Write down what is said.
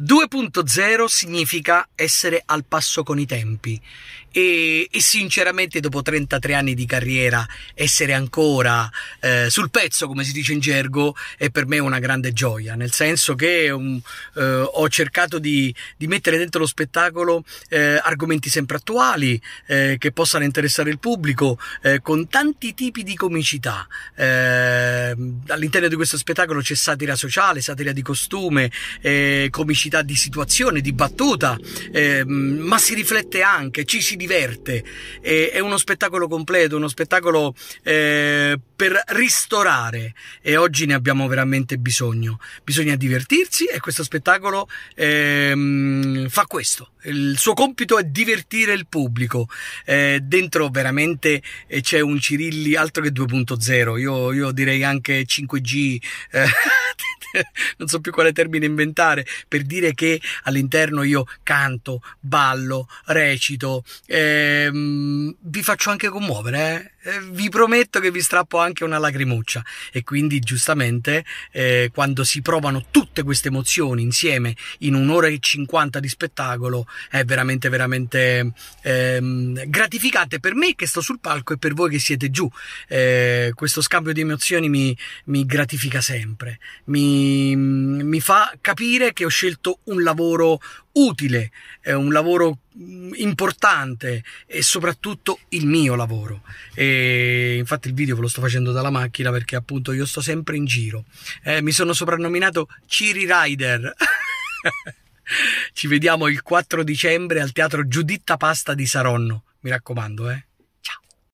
2.0 significa essere al passo con i tempi e, e, sinceramente dopo 33 anni di carriera essere ancora eh, sul pezzo come si dice in gergo è per me una grande gioia nel senso che um, eh, ho cercato di, di, mettere dentro lo spettacolo eh, argomenti sempre attuali eh, che possano interessare il pubblico eh, con tanti tipi di comicità eh, all'interno di questo spettacolo c'è satira sociale, satira di costume comicità comicità di situazione, di battuta, eh, ma si riflette anche, ci si diverte. Eh, è uno spettacolo completo, uno spettacolo eh, per ristorare e oggi ne abbiamo veramente bisogno. Bisogna divertirsi e questo spettacolo ehm, fa questo. Il suo compito è divertire il pubblico. Eh, dentro veramente eh, c'è un Cirilli altro che 2.0, io, io direi anche 5G. non so più quale termine inventare per dire che all'interno io canto, ballo, recito, ehm, vi faccio anche commuovere, eh? Eh, vi prometto che vi strappo anche una lacrimuccia e quindi giustamente eh, quando si provano tutte queste emozioni insieme in un'ora e cinquanta di spettacolo è veramente veramente ehm, gratificante per me che sto sul palco e per voi che siete giù eh, questo scambio di emozioni mi, mi gratifica sempre mi, mi fa capire che ho scelto un lavoro utile, è eh, un lavoro mm, importante e soprattutto il mio lavoro. E infatti il video ve lo sto facendo dalla macchina perché appunto io sto sempre in giro. Eh, mi sono soprannominato Ciri Rider. Ci vediamo il 4 dicembre al teatro Giuditta Pasta di Saronno. Mi raccomando, eh.